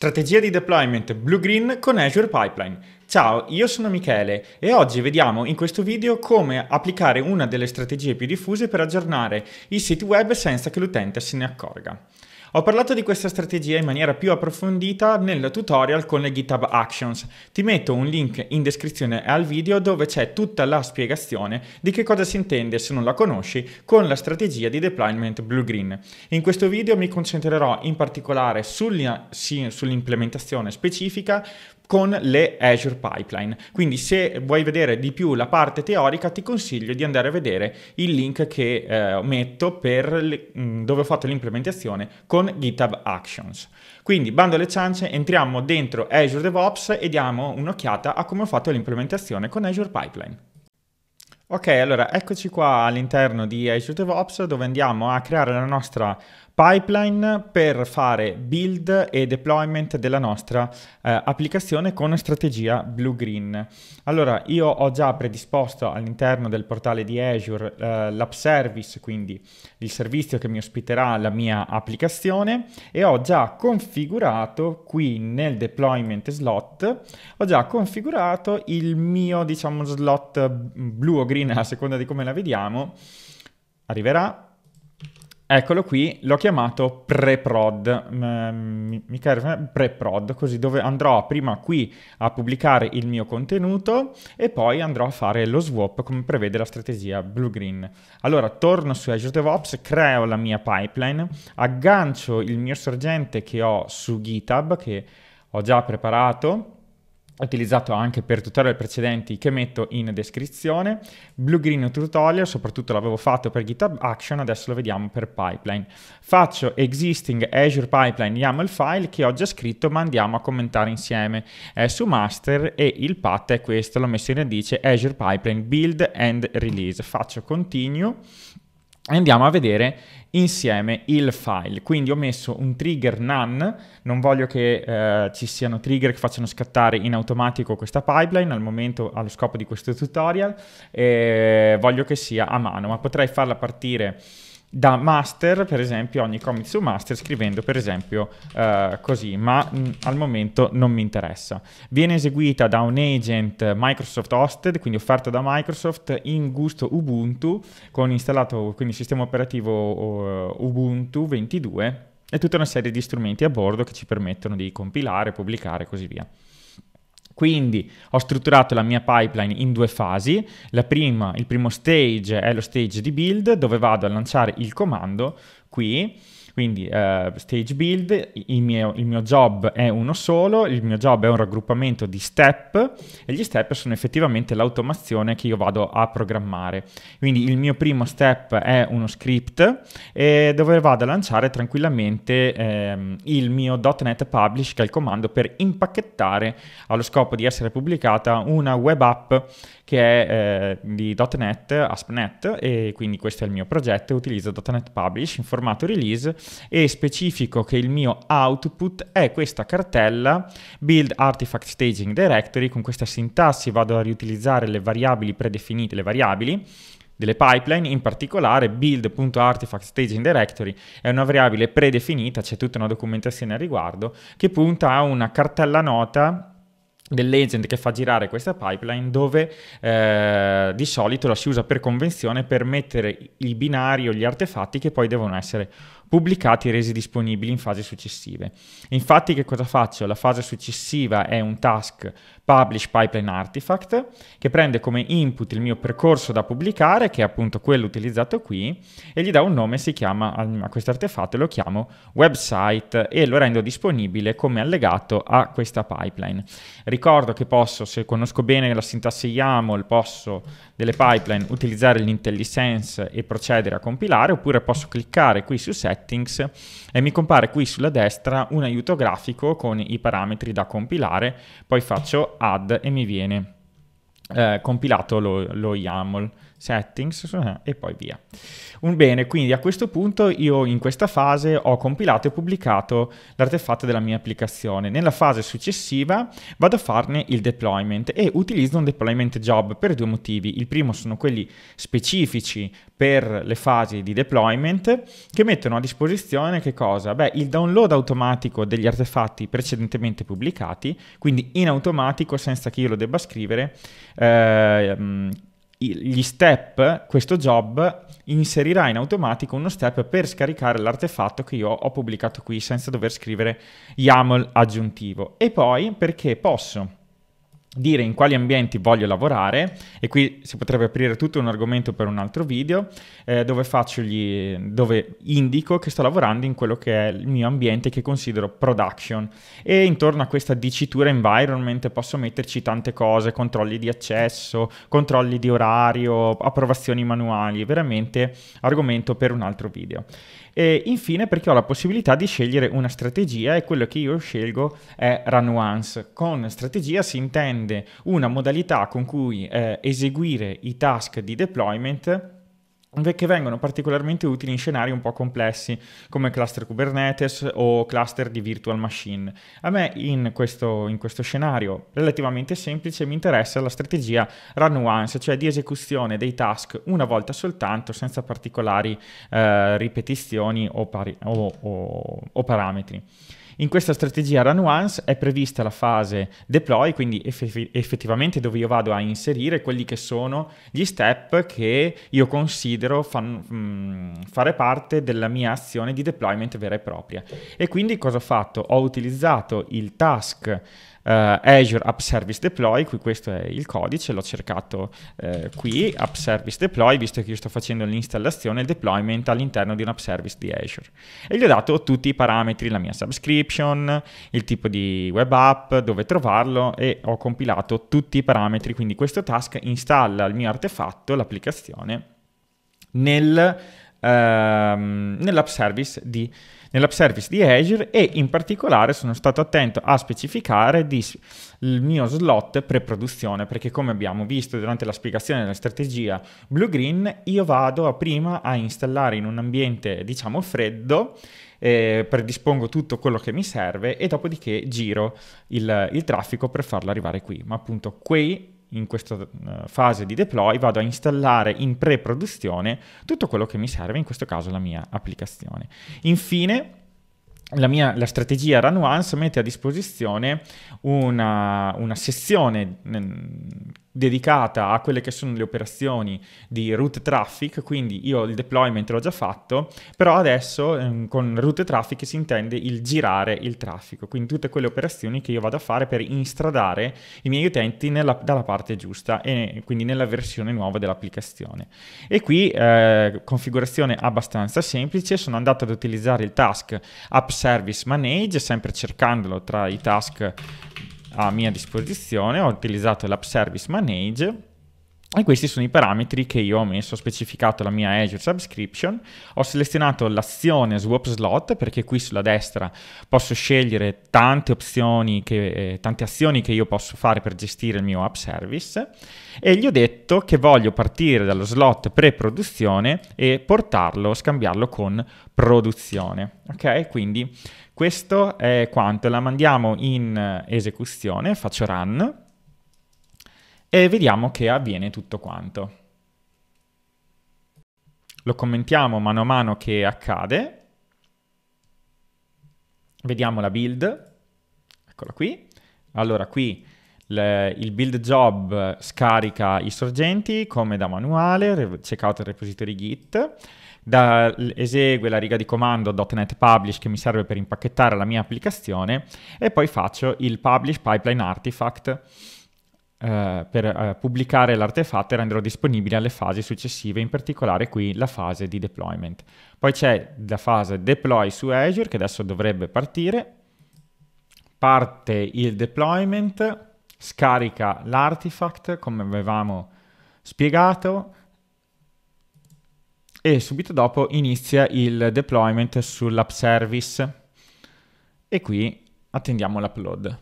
Strategia di deployment blue-green con Azure Pipeline. Ciao, io sono Michele e oggi vediamo in questo video come applicare una delle strategie più diffuse per aggiornare i siti web senza che l'utente se ne accorga. Ho parlato di questa strategia in maniera più approfondita nel tutorial con le GitHub Actions. Ti metto un link in descrizione al video dove c'è tutta la spiegazione di che cosa si intende, se non la conosci, con la strategia di deployment blue-green. In questo video mi concentrerò in particolare sull'implementazione specifica, con le Azure Pipeline. Quindi se vuoi vedere di più la parte teorica ti consiglio di andare a vedere il link che eh, metto per le, mm, dove ho fatto l'implementazione con GitHub Actions. Quindi bando alle ciance, entriamo dentro Azure DevOps e diamo un'occhiata a come ho fatto l'implementazione con Azure Pipeline. Ok, allora eccoci qua all'interno di Azure DevOps dove andiamo a creare la nostra pipeline per fare build e deployment della nostra eh, applicazione con strategia blue-green. Allora, io ho già predisposto all'interno del portale di Azure eh, l'app service, quindi il servizio che mi ospiterà la mia applicazione e ho già configurato qui nel deployment slot, ho già configurato il mio, diciamo, slot blu o green a seconda di come la vediamo. Arriverà Eccolo qui, l'ho chiamato pre-prod, mi Michele, pre-prod, così dove andrò prima qui a pubblicare il mio contenuto e poi andrò a fare lo swap come prevede la strategia blue-green. Allora, torno su Azure DevOps, creo la mia pipeline, aggancio il mio sorgente che ho su GitHub, che ho già preparato, utilizzato anche per tutorial precedenti che metto in descrizione. Blue Green Tutorial, soprattutto l'avevo fatto per GitHub Action, adesso lo vediamo per Pipeline. Faccio existing Azure Pipeline YAML file che ho già scritto ma andiamo a commentare insieme è su master e il path è questo, l'ho messo in radice Azure Pipeline Build and Release. Faccio continue andiamo a vedere insieme il file. Quindi ho messo un trigger none, non voglio che eh, ci siano trigger che facciano scattare in automatico questa pipeline al momento, allo scopo di questo tutorial, eh, voglio che sia a mano, ma potrei farla partire da master, per esempio, ogni commit su master, scrivendo per esempio uh, così, ma mh, mm, al momento non mi interessa. Viene eseguita da un agent Microsoft Hosted, quindi offerto da Microsoft in gusto Ubuntu, con installato quindi sistema operativo uh, Ubuntu 22 e tutta una serie di strumenti a bordo che ci permettono di compilare, pubblicare e così via. Quindi ho strutturato la mia pipeline in due fasi. La prima, il primo stage è lo stage di build dove vado a lanciare il comando qui quindi eh, stage build, il mio, il mio, job è uno solo, il mio job è un raggruppamento di step e gli step sono effettivamente l'automazione che io vado a programmare. Quindi il mio primo step è uno script dove vado a lanciare tranquillamente ehm, il mio .NET Publish che è il comando per impacchettare allo scopo di essere pubblicata una web app che è eh, di .NET, ASP.NET e quindi questo è il mio progetto, utilizzo .NET Publish in formato release e specifico che il mio output è questa cartella build artifact staging directory, con questa sintassi vado a riutilizzare le variabili predefinite, le variabili, delle pipeline, in particolare build.artifact staging directory è una variabile predefinita, c'è tutta una documentazione al riguardo, che punta a una cartella nota dell'agent che fa girare questa pipeline dove eh, di solito la si usa per convenzione per mettere il binario, gli artefatti che poi devono essere pubblicati e resi disponibili in fasi successive. Infatti che cosa faccio? La fase successiva è un task publish pipeline artifact che prende come input il mio percorso da pubblicare, che è appunto quello utilizzato qui, e gli dà un nome, si chiama a questo artefatto, lo chiamo website e lo rendo disponibile come allegato a questa pipeline. Ricordo che posso, se conosco bene la sintassi YAML, posso delle pipeline, utilizzare l'IntelliSense e procedere a compilare, oppure posso cliccare qui su Settings e mi compare qui sulla destra un aiuto grafico con i parametri da compilare, poi faccio Add e mi viene eh, compilato lo, lo YAML settings eh, e poi via. Un bene, quindi a questo punto io in questa fase ho compilato e pubblicato l'artefatto della mia applicazione. Nella fase successiva vado a farne il deployment e utilizzo un deployment job per due motivi. Il primo sono quelli specifici per le fasi di deployment che mettono a disposizione che cosa? Beh, il download automatico degli artefatti precedentemente pubblicati, quindi in automatico senza che io lo debba scrivere, eh, gli step, questo job inserirà in automatico uno step per scaricare l'artefatto che io ho pubblicato qui senza dover scrivere YAML aggiuntivo. E poi perché posso dire in quali ambienti voglio lavorare e qui si potrebbe aprire tutto un argomento per un altro video eh, dove, gli, dove indico che sto lavorando in quello che è il mio ambiente che considero production e intorno a questa dicitura environment posso metterci tante cose, controlli di accesso, controlli di orario, approvazioni manuali, veramente argomento per un altro video. E infine perché ho la possibilità di scegliere una strategia e quello che io scelgo è Ranuance. Con strategia si intende prende una modalità con cui eh, eseguire i task di deployment che vengono particolarmente utili in scenari un po' complessi come cluster Kubernetes o cluster di virtual machine. A me in questo, in questo scenario relativamente semplice mi interessa la strategia run once, cioè di esecuzione dei task una volta soltanto senza particolari eh, ripetizioni o, pari- o, o, o parametri. In questa strategia Run Once è prevista la fase deploy, quindi eff- effettivamente dove io vado a inserire quelli che sono gli step che io considero fan- mm, fare parte della mia azione di deployment vera e propria. E quindi cosa ho fatto? Ho utilizzato il task Uh, Azure App Service Deploy, qui questo è il codice, l'ho cercato uh, qui, App Service Deploy, visto che io sto facendo l'installazione e il deployment all'interno di un App Service di Azure. E gli ho dato tutti i parametri, la mia subscript, description, il tipo di web app, dove trovarlo e ho compilato tutti i parametri, quindi questo task installa il mio artefatto, l'applicazione, nel, ehm, nell'app service di nell'app service di Azure e in particolare sono stato attento a specificare di, il mio slot pre-produzione, perché come abbiamo visto durante la spiegazione della strategia blue-green, io vado a prima a installare in un ambiente diciamo freddo eh, predispongo tutto quello che mi serve e dopodiché giro il, il traffico per farlo arrivare qui. Ma appunto qui in questa eh, fase di deploy vado a installare in pre-produzione tutto quello che mi serve, in questo caso la mia applicazione. Infine, la, mia, la strategia Run Once mette a disposizione una, una sezione mm, dedicata a quelle che sono le operazioni di root traffic, quindi io il deployment l'ho già fatto, però adesso ehm, con root traffic si intende il girare il traffico, quindi tutte quelle operazioni che io vado a fare per instradare i miei utenti nella, dalla parte giusta e quindi nella versione nuova dell'applicazione. E qui eh, configurazione abbastanza semplice, sono andato ad utilizzare il task App Service Manage, sempre cercandolo tra i task a mia disposizione ho utilizzato l'app service manage e questi sono i parametri che io ho messo, ho specificato la mia Azure Subscription, ho selezionato l'azione Swap Slot perché qui sulla destra posso scegliere tante opzioni, che, eh, tante azioni che io posso fare per gestire il mio app service e gli ho detto che voglio partire dallo slot pre-produzione e portarlo, scambiarlo con produzione. Ok, quindi questo è quanto, la mandiamo in eh, esecuzione, faccio run e vediamo che avviene tutto quanto. Lo commentiamo mano a mano che accade. Vediamo la build. Eccola qui. Allora qui il build job scarica i sorgenti come da manuale, checkout il repository git, da, esegue la riga di comando.NET Publish che mi serve per impacchettare la mia applicazione e poi faccio il Publish Pipeline Artifact eh, per eh, pubblicare l'artefatto e renderlo disponibile alle fasi successive, in particolare qui la fase di deployment. Poi c'è la fase deploy su Azure che adesso dovrebbe partire, parte il deployment, scarica l'artifact come avevamo spiegato e subito dopo inizia il deployment sull'app service e qui attendiamo l'upload.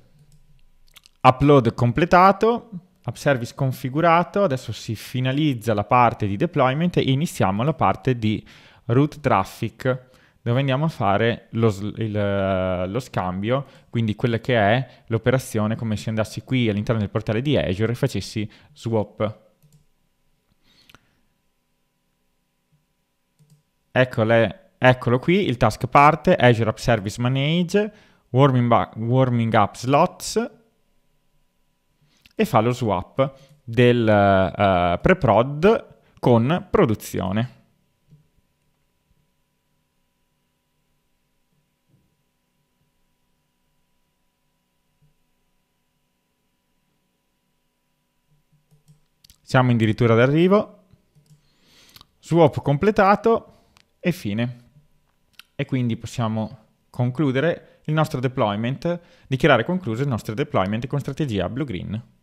Upload completato, App Service configurato, adesso si finalizza la parte di deployment e iniziamo la parte di root traffic dove andiamo a fare lo, il, eh, lo scambio, quindi quella che è l'operazione come se andassi qui all'interno del portale di Azure e facessi swap. Eccole, eccolo qui, il task parte, Azure App Service Manage, Warming, warming Up Slots, e fa lo swap del uh, preprod con produzione. Siamo addirittura d'arrivo, swap completato e fine. E quindi possiamo concludere il nostro deployment, dichiarare concluso il nostro deployment con strategia blue-green.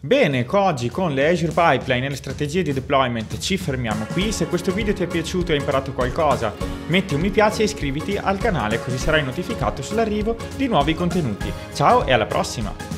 Bene, oggi con le Azure Pipeline e le strategie di deployment ci fermiamo qui. Se questo video ti è piaciuto e hai imparato qualcosa, metti un mi piace e iscriviti al canale così sarai notificato sull'arrivo di nuovi contenuti. Ciao e alla prossima!